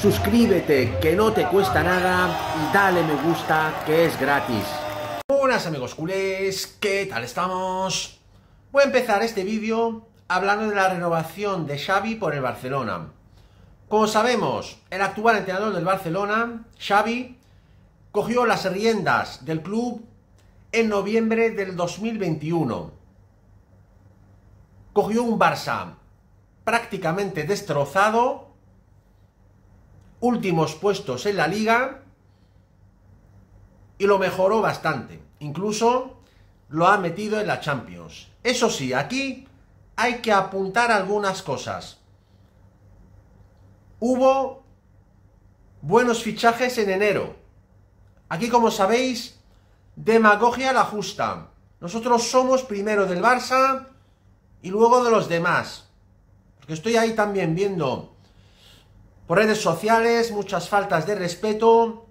suscríbete que no te cuesta nada y dale me gusta que es gratis. Buenas amigos culés, ¿qué tal estamos? Voy a empezar este vídeo hablando de la renovación de Xavi por el Barcelona. Como sabemos, el actual entrenador del Barcelona, Xavi, cogió las riendas del club en noviembre del 2021. Cogió un Barça prácticamente destrozado últimos puestos en la liga y lo mejoró bastante. Incluso lo ha metido en la Champions. Eso sí, aquí hay que apuntar algunas cosas. Hubo buenos fichajes en enero. Aquí, como sabéis, demagogia la justa. Nosotros somos primero del Barça y luego de los demás. Porque estoy ahí también viendo por redes sociales, muchas faltas de respeto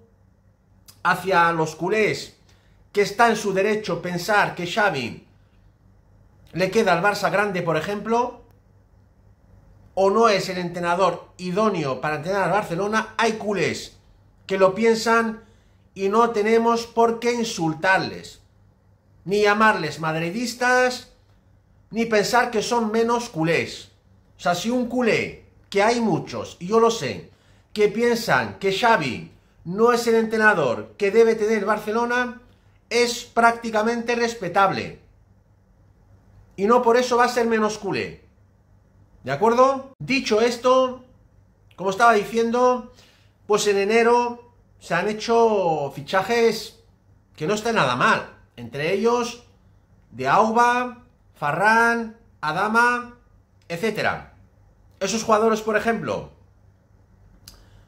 hacia los culés, que está en su derecho pensar que Xavi le queda al Barça grande, por ejemplo, o no es el entrenador idóneo para entrenar al Barcelona, hay culés que lo piensan y no tenemos por qué insultarles, ni llamarles madridistas, ni pensar que son menos culés. O sea, si un culé que hay muchos, y yo lo sé, que piensan que Xavi no es el entrenador que debe tener Barcelona, es prácticamente respetable. Y no por eso va a ser menos culé. ¿De acuerdo? Dicho esto, como estaba diciendo, pues en enero se han hecho fichajes que no están nada mal. Entre ellos, de Auba, Farrán, Adama, etcétera. Esos jugadores, por ejemplo,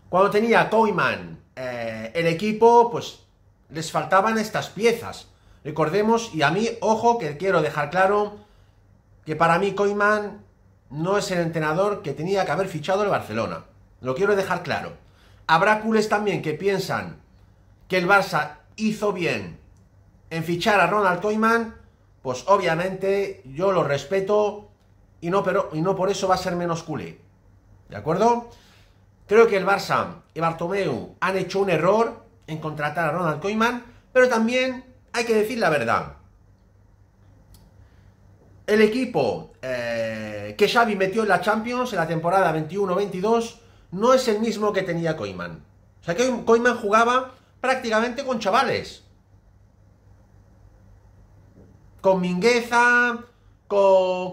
cuando tenía Koeman eh, el equipo, pues les faltaban estas piezas. Recordemos, y a mí, ojo, que quiero dejar claro que para mí Koeman no es el entrenador que tenía que haber fichado el Barcelona. Lo quiero dejar claro. Habrá culés también que piensan que el Barça hizo bien en fichar a Ronald Koeman, pues obviamente yo lo respeto y no, pero, y no por eso va a ser menos culé. ¿De acuerdo? Creo que el Barça y Bartomeu han hecho un error en contratar a Ronald Koeman, pero también hay que decir la verdad. El equipo eh, que Xavi metió en la Champions en la temporada 21-22 no es el mismo que tenía Koeman. O sea que Koeman jugaba prácticamente con chavales. Con Mingueza,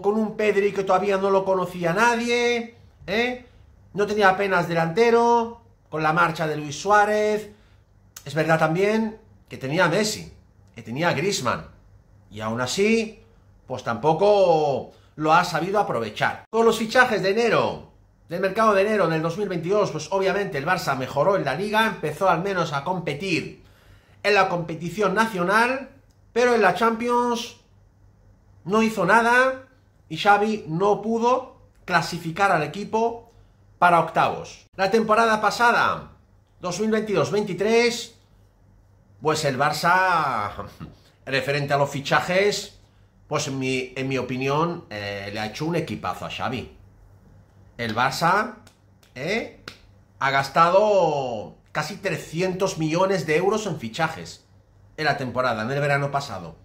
con, un Pedri que todavía no lo conocía nadie, ¿eh? no tenía apenas delantero, con la marcha de Luis Suárez. Es verdad también que tenía Messi, que tenía a y aún así, pues tampoco lo ha sabido aprovechar. Con los fichajes de enero, del mercado de enero del 2022, pues obviamente el Barça mejoró en la liga, empezó al menos a competir en la competición nacional, pero en la Champions no hizo nada y Xavi no pudo clasificar al equipo para octavos. La temporada pasada, 2022-23, pues el Barça, referente a los fichajes, pues en mi, opinión eh, le ha hecho un equipazo a Xavi. El Barça eh, ha gastado casi 300 millones de euros en fichajes en la temporada, en el verano pasado.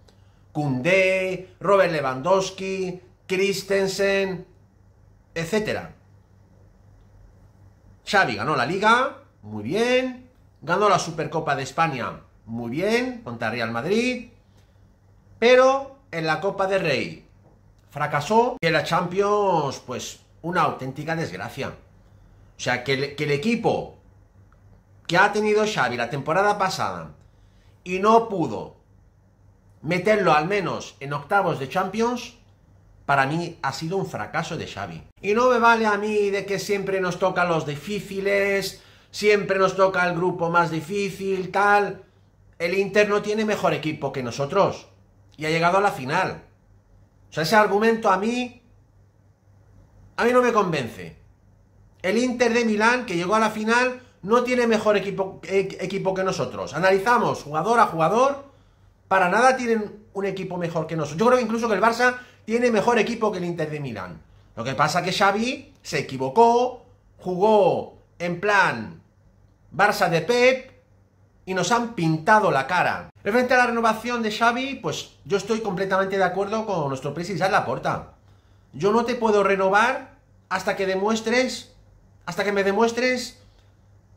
Kundé, Robert Lewandowski, Christensen, etc. Xavi ganó la Liga, muy bien. Ganó la Supercopa de España, muy bien, contra Real Madrid. Pero en la Copa de Rey fracasó y en la Champions, pues una auténtica desgracia. O sea, que que el equipo que ha tenido Xavi la temporada pasada y no pudo meterlo al menos en octavos de Champions, para mí ha sido un fracaso de Xavi. Y no me vale a mí de que siempre nos tocan los difíciles, siempre nos toca el grupo más difícil, tal. El Inter no tiene mejor equipo que nosotros y ha llegado a la final. O sea, ese argumento a mí a mí no me convence. El Inter de Milán, que llegó a la final, no tiene mejor equipo, e, equipo que nosotros. Analizamos jugador a jugador para nada tienen un equipo mejor que nosotros. Yo creo que incluso que el Barça tiene mejor equipo que el Inter de Milán. Lo que pasa que Xavi se equivocó, jugó en plan Barça de Pep y nos han pintado la cara. Referente a la renovación de Xavi, pues yo estoy completamente de acuerdo con nuestro presidente Laporta. Yo no te puedo renovar hasta que demuestres, hasta que me demuestres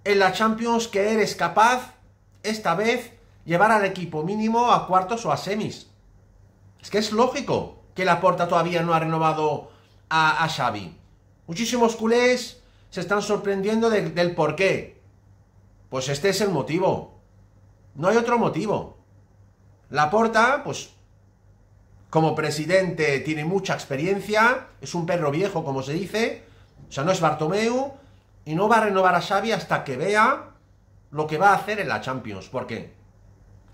en la Champions que eres capaz, esta vez, llevar al equipo mínimo a cuartos o a semis. Es que es lógico que Laporta todavía no ha renovado a, Xavi. Muchísimos culés se están sorprendiendo del por qué. Pues este es el motivo. No hay otro motivo. Laporta, pues como presidente tiene mucha experiencia, es un perro viejo como se dice, o sea, no es Bartomeu y no va a renovar a Xavi hasta que vea lo que va a hacer en la Champions, ¿Por qué?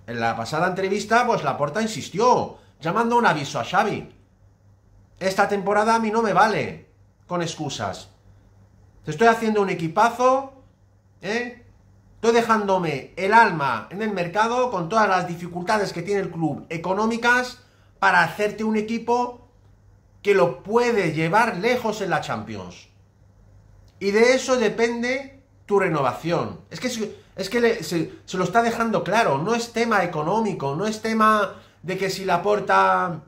En la pasada entrevista, pues Laporta insistió, llamando un aviso a Xavi. Esta temporada a mí no me vale con excusas. Te estoy haciendo un equipazo, ¿eh? Estoy dejándome el alma en el mercado con todas las dificultades que tiene el club económicas para hacerte un equipo que lo puede llevar lejos en la Champions. Y de eso depende tu renovación. Es que, es que se, lo está dejando claro, no es tema económico, no es tema de que si la porta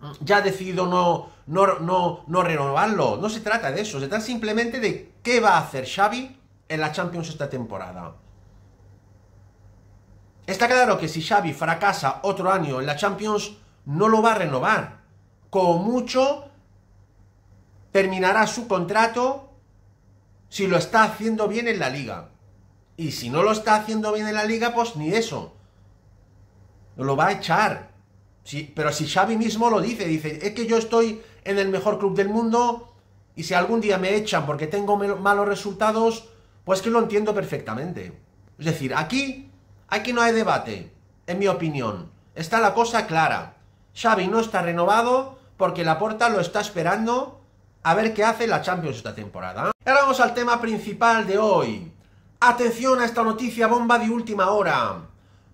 mm, ya ha decidido no, no, no, no renovarlo, no se trata de eso, se trata simplemente de qué va a hacer Xavi en la Champions esta temporada. Está claro que si Xavi fracasa otro año en la Champions, no lo va a renovar. Como mucho, terminará su contrato si lo está haciendo bien en la liga. Y si no lo está haciendo bien en la liga, pues ni eso. Lo va a echar. Sí, pero si Xavi mismo lo dice, dice, es que yo estoy en el mejor club del mundo y si algún día me echan porque tengo malos resultados, pues que lo entiendo perfectamente. Es decir, aquí, aquí no hay debate, en mi opinión. Está la cosa clara. Xavi no está renovado porque la puerta lo está esperando a ver qué hace la Champions esta temporada. Ahora vamos al tema principal de hoy. Atención a esta noticia bomba de última hora.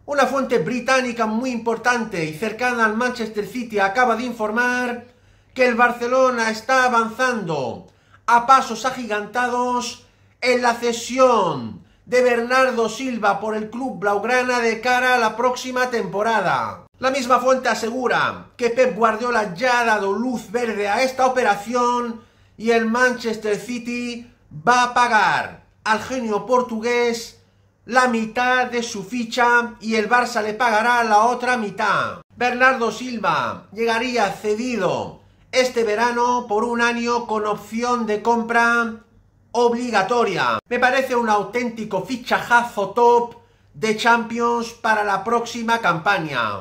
Una fuente británica muy importante y cercana al Manchester City acaba de informar que el Barcelona está avanzando a pasos agigantados en la cesión de Bernardo Silva por el club blaugrana de cara a la próxima temporada. La misma fuente asegura que Pep Guardiola ya ha dado luz verde a esta operación y el Manchester City va a pagar al genio portugués la mitad de su ficha y el Barça le pagará la otra mitad. Bernardo Silva llegaría cedido este verano por un año con opción de compra obligatoria. Me parece un auténtico fichajazo top de Champions para la próxima campaña.